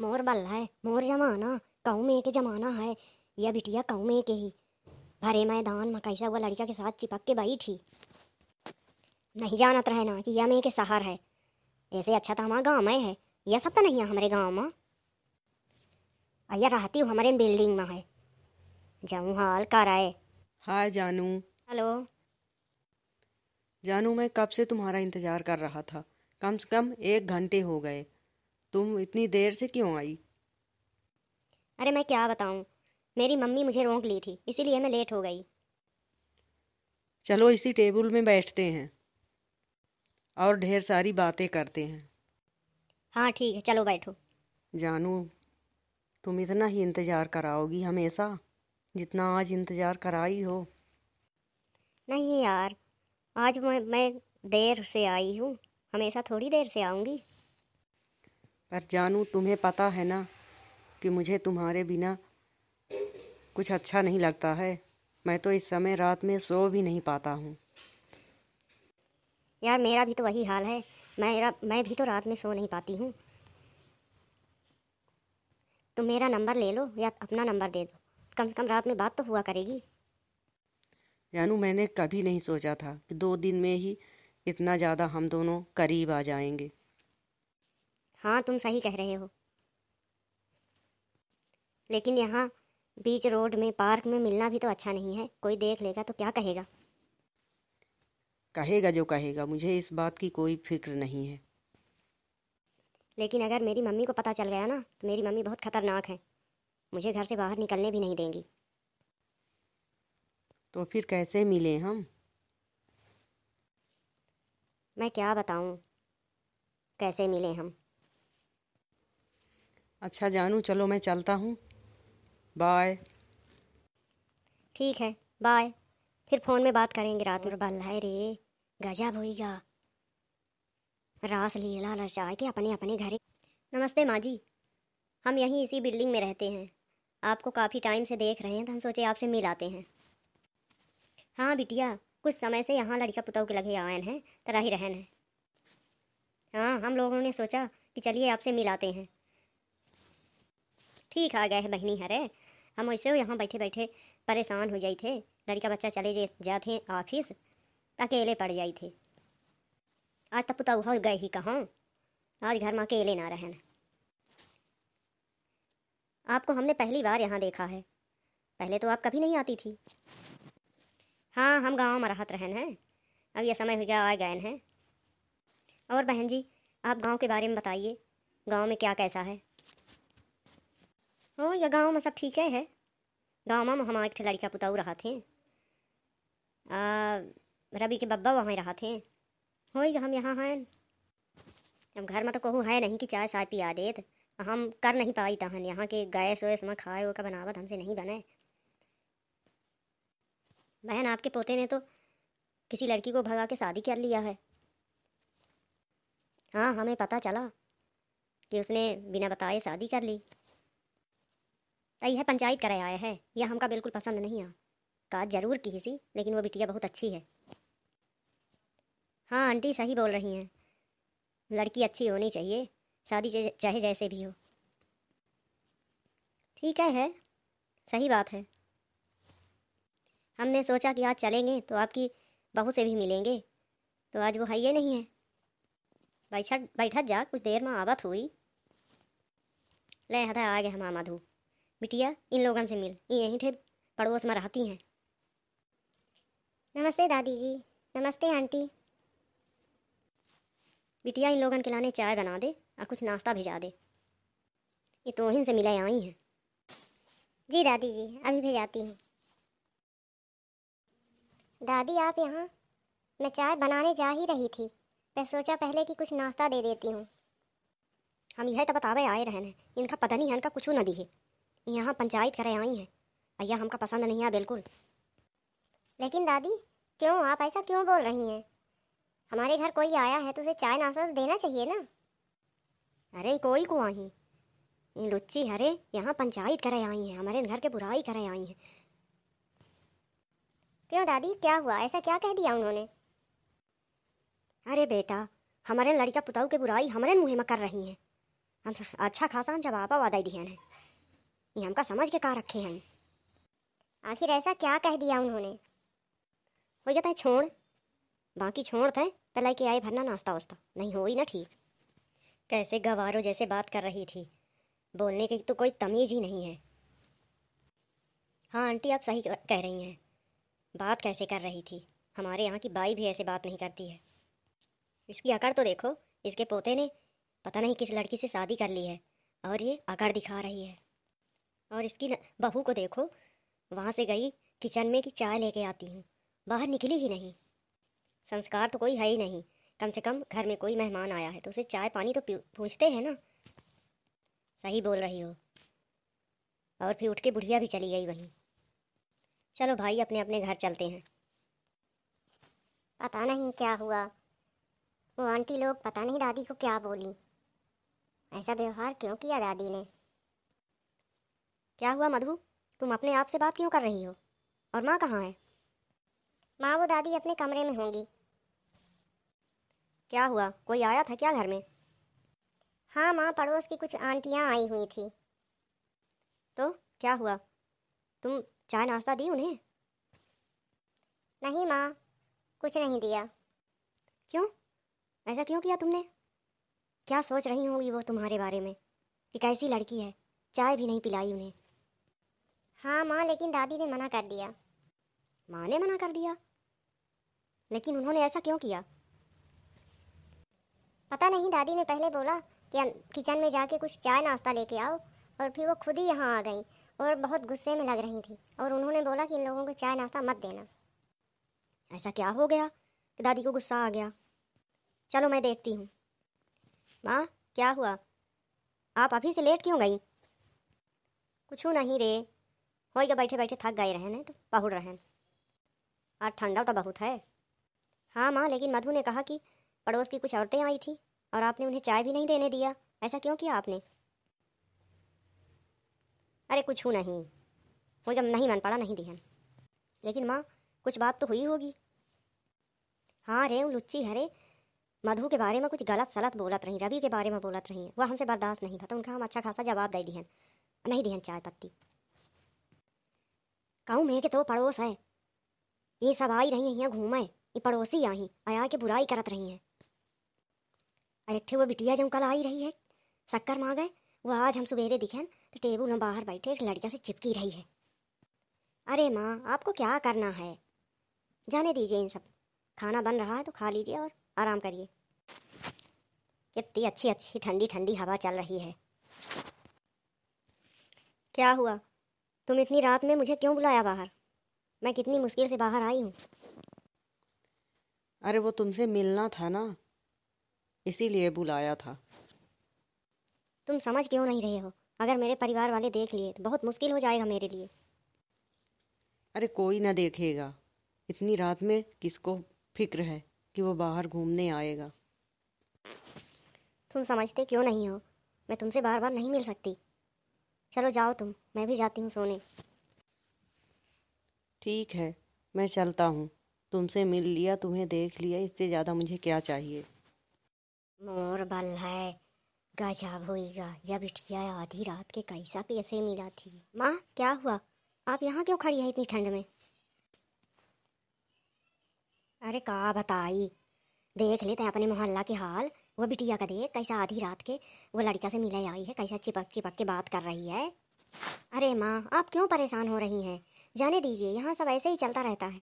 मोर बल है मोर जमाना कहूँ में के जमाना है यह बिटिया कहूँ में के ही भरे मैदान में कैसा हुआ लड़का के साथ चिपक के बैठी नहीं जानत रहे ना कि यह में के शहर है ऐसे अच्छा तो हमारा गाँव में है यह सब तो नहीं है हमारे गाँव में यह रहती हूँ हमारे बिल्डिंग में है जाऊँ हाल कर आए हाय जानू हेलो जानू मैं कब से तुम्हारा इंतजार कर रहा था कम से कम एक घंटे हो गए तुम इतनी देर से क्यों आई अरे मैं क्या बताऊं मेरी मम्मी मुझे रोक ली थी इसीलिए मैं लेट हो गई चलो इसी टेबल में बैठते हैं और ढेर सारी बातें करते हैं हाँ ठीक है चलो बैठो जानू तुम इतना ही इंतज़ार कराओगी हमेशा जितना आज इंतज़ार कराई हो नहीं यार आज मैं मैं देर से आई हूँ हमेशा थोड़ी देर से आऊँगी पर जानू तुम्हें पता है ना कि मुझे तुम्हारे बिना कुछ अच्छा नहीं लगता है मैं तो इस समय रात में सो भी नहीं पाता हूँ यार मेरा भी तो वही हाल है मैं मैं भी तो रात में सो नहीं पाती हूँ तुम मेरा नंबर ले लो या अपना नंबर दे दो कम से कम रात में बात तो हुआ करेगी जानू मैंने कभी नहीं सोचा था कि दो दिन में ही इतना ज़्यादा हम दोनों करीब आ जाएंगे हाँ तुम सही कह रहे हो लेकिन यहाँ बीच रोड में पार्क में मिलना भी तो अच्छा नहीं है कोई देख लेगा तो क्या कहेगा कहेगा जो कहेगा मुझे इस बात की कोई फिक्र नहीं है लेकिन अगर मेरी मम्मी को पता चल गया ना तो मेरी मम्मी बहुत खतरनाक है मुझे घर से बाहर निकलने भी नहीं देंगी तो फिर कैसे मिले हम मैं क्या बताऊं कैसे मिले हम अच्छा जानू चलो मैं चलता हूँ बाय ठीक है बाय फिर फ़ोन में बात करेंगे रात में है रे गजब होएगा रास लीला रचा के अपने अपने घरे नमस्ते माँ जी हम यहीं इसी बिल्डिंग में रहते हैं आपको काफ़ी टाइम से देख रहे हैं तो हम सोचे आपसे मिल आते हैं हाँ बिटिया कुछ समय से यहाँ लड़का पुतौ के लगे आयन हैं तरह ही रहन है हाँ हम लोगों ने सोचा कि चलिए आपसे मिल आते हैं ठीक आ गए बहनी हरे हम हो यहाँ बैठे बैठे परेशान हो जाए थे लड़का बच्चा चले जाते ऑफिस अकेले पड़ जाए थे आज तब तो वह गए ही कहाँ आज घर में अकेले ना रहन आपको हमने पहली बार यहाँ देखा है पहले तो आप कभी नहीं आती थी हाँ हम गांव में रहत रहन हैं अब यह समय हो गया आ गए हैं और बहन जी आप गांव के बारे में बताइए गांव में क्या कैसा है हाँ या गाँव में सब ठीक है गाँव में हमारे एक लड़का पुताऊ रहा थे रवि के बब्बा वहाँ रहा थे हो हम यहाँ हैं अब घर में तो कहूँ है नहीं कि चाय साय पिया देत हम कर नहीं पाई तहन यहाँ के गैस वैस में खाए वो का बनावत हमसे नहीं बनाए बहन आपके पोते ने तो किसी लड़की को भगा के शादी कर लिया है हाँ हमें पता चला कि उसने बिना बताए शादी कर ली तो यह पंचायत करे आए है यह हमका बिल्कुल पसंद नहीं आ का जरूर की सी लेकिन वो बिटिया बहुत अच्छी है हाँ आंटी सही बोल रही हैं लड़की अच्छी होनी चाहिए शादी चाहे जैसे भी हो ठीक है, है सही बात है हमने सोचा कि आज चलेंगे तो आपकी बहू से भी मिलेंगे तो आज वो है ये नहीं है बैठा बैठा जा कुछ देर में आवत हुई ले हदा आ गया हम आमाधू बिटिया इन लोगों से मिल ये यहीं थे पड़ोस में रहती हैं नमस्ते दादी जी नमस्ते आंटी बिटिया इन लोगों के लाने चाय बना दे और कुछ नाश्ता भिजा दे ये तो तोहिन से मिले आई हैं जी दादी जी अभी भेजाती हूँ दादी आप यहाँ मैं चाय बनाने जा ही रही थी मैं सोचा पहले कि कुछ नाश्ता दे देती हूँ हम यह तो बतावे आए रहने इनका पता नहीं है इनका कुछ ना दिए यहाँ पंचायत करे आई हैं भैया हमका पसंद नहीं है बिल्कुल लेकिन दादी क्यों आप ऐसा क्यों बोल रही हैं हमारे घर कोई आया है तो उसे चाय नाश्ता तो देना चाहिए ना अरे कोई को आई ये लुच्ची हरे यहाँ पंचायत करे आई हैं हमारे घर के बुराई करे आई हैं क्यों दादी क्या हुआ ऐसा क्या कह दिया उन्होंने अरे बेटा हमारे लड़का पुताऊ के बुराई हमारे मुँह में कर रही हैं हम तो अच्छा खासा हम जवाबा वादा दिए है ये हमका समझ के कहा रखे हैं आखिर ऐसा क्या कह दिया उन्होंने हो गया था छोड़ बाकी छोड़ थे पहले कि आए भरना नाश्ता वास्ता नहीं हो ही ना ठीक कैसे गवारो जैसे बात कर रही थी बोलने की तो कोई तमीज़ ही नहीं है हाँ आंटी आप सही कह रही हैं बात कैसे कर रही थी हमारे यहाँ की बाई भी ऐसे बात नहीं करती है इसकी अकड़ तो देखो इसके पोते ने पता नहीं किस लड़की से शादी कर ली है और ये अकड़ दिखा रही है और इसकी बहू को देखो वहाँ से गई किचन में कि चाय लेके आती हूँ बाहर निकली ही नहीं संस्कार तो कोई है ही नहीं कम से कम घर में कोई मेहमान आया है तो उसे चाय पानी तो पूछते हैं ना सही बोल रही हो और फिर उठ के बुढ़िया भी चली गई वहीं चलो भाई अपने अपने घर चलते हैं पता नहीं क्या हुआ वो आंटी लोग पता नहीं दादी को क्या बोली ऐसा व्यवहार क्यों किया दादी ने क्या हुआ मधु तुम अपने आप से बात क्यों कर रही हो और माँ कहाँ है माँ वो दादी अपने कमरे में होंगी क्या हुआ कोई आया था क्या घर में हाँ माँ पड़ोस की कुछ आंटियाँ आई हुई थी तो क्या हुआ तुम चाय नाश्ता दी उन्हें नहीं माँ कुछ नहीं दिया क्यों ऐसा क्यों किया तुमने क्या सोच रही होंगी वो तुम्हारे बारे में कि कैसी लड़की है चाय भी नहीं पिलाई उन्हें हाँ माँ लेकिन दादी ने मना कर दिया माँ ने मना कर दिया लेकिन उन्होंने ऐसा क्यों किया पता नहीं दादी ने पहले बोला कि अं, किचन में जाके कुछ चाय नाश्ता लेके आओ और फिर वो खुद ही यहाँ आ गई और बहुत गुस्से में लग रही थी और उन्होंने बोला कि इन लोगों को चाय नाश्ता मत देना ऐसा क्या हो गया कि दादी को गुस्सा आ गया चलो मैं देखती हूँ माँ क्या हुआ आप अभी से लेट क्यों गई कुछ नहीं रे हो गया बैठे बैठे थक गए रहन तो पहुड़ रहे और ठंडा तो बहुत है हाँ माँ लेकिन मधु ने कहा कि पड़ोस की कुछ औरतें आई थी और आपने उन्हें चाय भी नहीं देने दिया ऐसा क्यों किया आपने अरे कुछ हूँ नहीं गया नहीं मन पड़ा नहीं दिया लेकिन माँ कुछ बात तो हुई होगी हाँ रे लुच्ची हरे मधु के बारे में कुछ गलत सलत बोलत रही रवि के बारे में बोलत रही वह हमसे बर्दाश्त नहीं था तो उनका हम अच्छा खासा जवाब दे दिहन नहीं दिहन चाय पत्ती कहूँ मैं के तो पड़ोस है ये सब आई रही यहाँ घूमे ये पड़ोसी आई आया के बुराई करत रही हैं अरे वो बिटिया जो कल आई रही है शक्कर माँ गए वो आज हम सवेरे दिखे तो टेबल में बाहर बैठे एक लड़किया से चिपकी रही है अरे माँ आपको क्या करना है जाने दीजिए इन सब खाना बन रहा है तो खा लीजिए और आराम करिए कितनी अच्छी अच्छी ठंडी ठंडी हवा चल रही है क्या हुआ तुम इतनी रात में मुझे क्यों बुलाया बाहर मैं कितनी मुश्किल से बाहर आई हूँ अरे वो तुमसे मिलना था ना इसीलिए बुलाया था तुम समझ क्यों नहीं रहे हो अगर मेरे परिवार वाले देख लिए तो बहुत मुश्किल हो जाएगा मेरे लिए अरे कोई ना देखेगा इतनी रात में किसको फिक्र है कि वो बाहर घूमने आएगा तुम समझते क्यों नहीं हो मैं तुमसे बार बार नहीं मिल सकती चलो जाओ तुम मैं भी जाती हूँ सोने ठीक है मैं चलता हूँ तुमसे मिल लिया तुम्हें देख लिया इससे ज़्यादा मुझे क्या चाहिए मोर बल है गजब होईगा यह बिटिया आधी रात के कैसा पैसे मिला थी माँ क्या हुआ आप यहाँ क्यों खड़ी है इतनी ठंड में अरे कहा बताई देख लेते हैं अपने मोहल्ला के हाल वो बिटिया का देख कैसा आधी रात के वो लड़का से मिले आई है कैसा चिपक चिपक के बात कर रही है अरे माँ आप क्यों परेशान हो रही हैं जाने दीजिए यहाँ सब ऐसे ही चलता रहता है